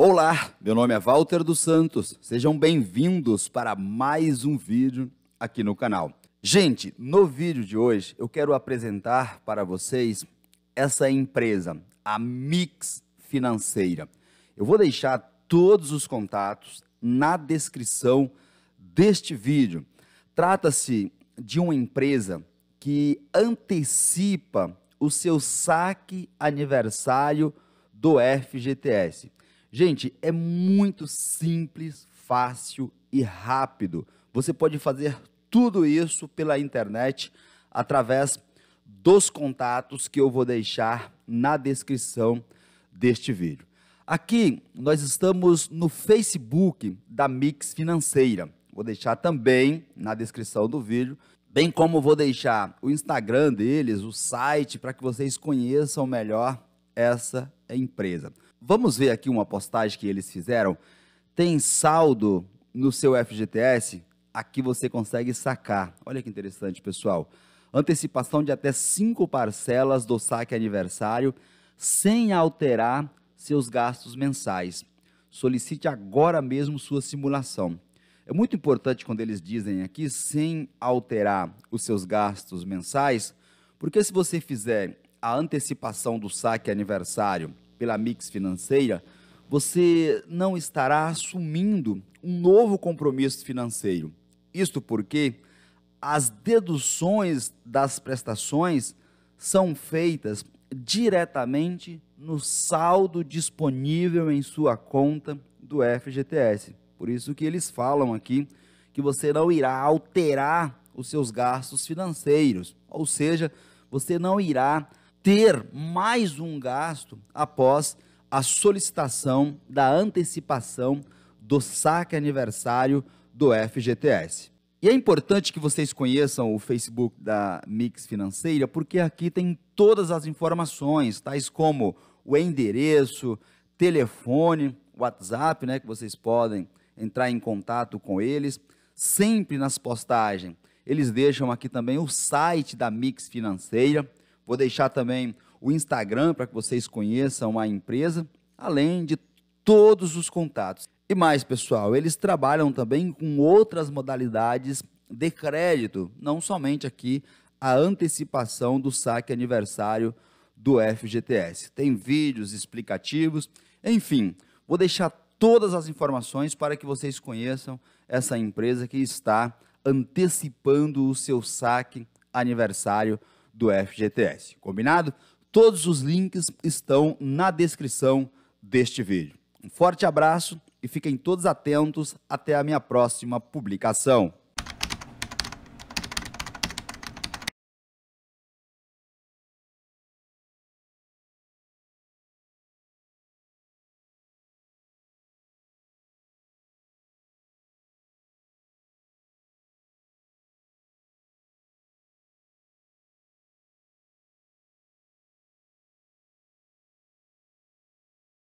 Olá, meu nome é Walter dos Santos. Sejam bem-vindos para mais um vídeo aqui no canal. Gente, no vídeo de hoje eu quero apresentar para vocês essa empresa, a Mix Financeira. Eu vou deixar todos os contatos na descrição deste vídeo. Trata-se de uma empresa que antecipa o seu saque aniversário do FGTS. Gente, é muito simples, fácil e rápido. Você pode fazer tudo isso pela internet através dos contatos que eu vou deixar na descrição deste vídeo. Aqui nós estamos no Facebook da Mix Financeira. Vou deixar também na descrição do vídeo, bem como vou deixar o Instagram deles, o site, para que vocês conheçam melhor essa empresa. Vamos ver aqui uma postagem que eles fizeram. Tem saldo no seu FGTS? Aqui você consegue sacar. Olha que interessante, pessoal. Antecipação de até cinco parcelas do saque aniversário sem alterar seus gastos mensais. Solicite agora mesmo sua simulação. É muito importante quando eles dizem aqui sem alterar os seus gastos mensais, porque se você fizer a antecipação do saque aniversário pela Mix Financeira, você não estará assumindo um novo compromisso financeiro. Isto porque as deduções das prestações são feitas diretamente no saldo disponível em sua conta do FGTS. Por isso que eles falam aqui que você não irá alterar os seus gastos financeiros, ou seja, você não irá ter mais um gasto após a solicitação da antecipação do saque aniversário do FGTS. E é importante que vocês conheçam o Facebook da Mix Financeira, porque aqui tem todas as informações, tais como o endereço, telefone, WhatsApp, né, que vocês podem entrar em contato com eles. Sempre nas postagens, eles deixam aqui também o site da Mix Financeira. Vou deixar também o Instagram para que vocês conheçam a empresa, além de todos os contatos. E mais, pessoal, eles trabalham também com outras modalidades de crédito, não somente aqui a antecipação do saque aniversário do FGTS. Tem vídeos explicativos, enfim, vou deixar todas as informações para que vocês conheçam essa empresa que está antecipando o seu saque aniversário do FGTS. Combinado? Todos os links estão na descrição deste vídeo. Um forte abraço e fiquem todos atentos até a minha próxima publicação.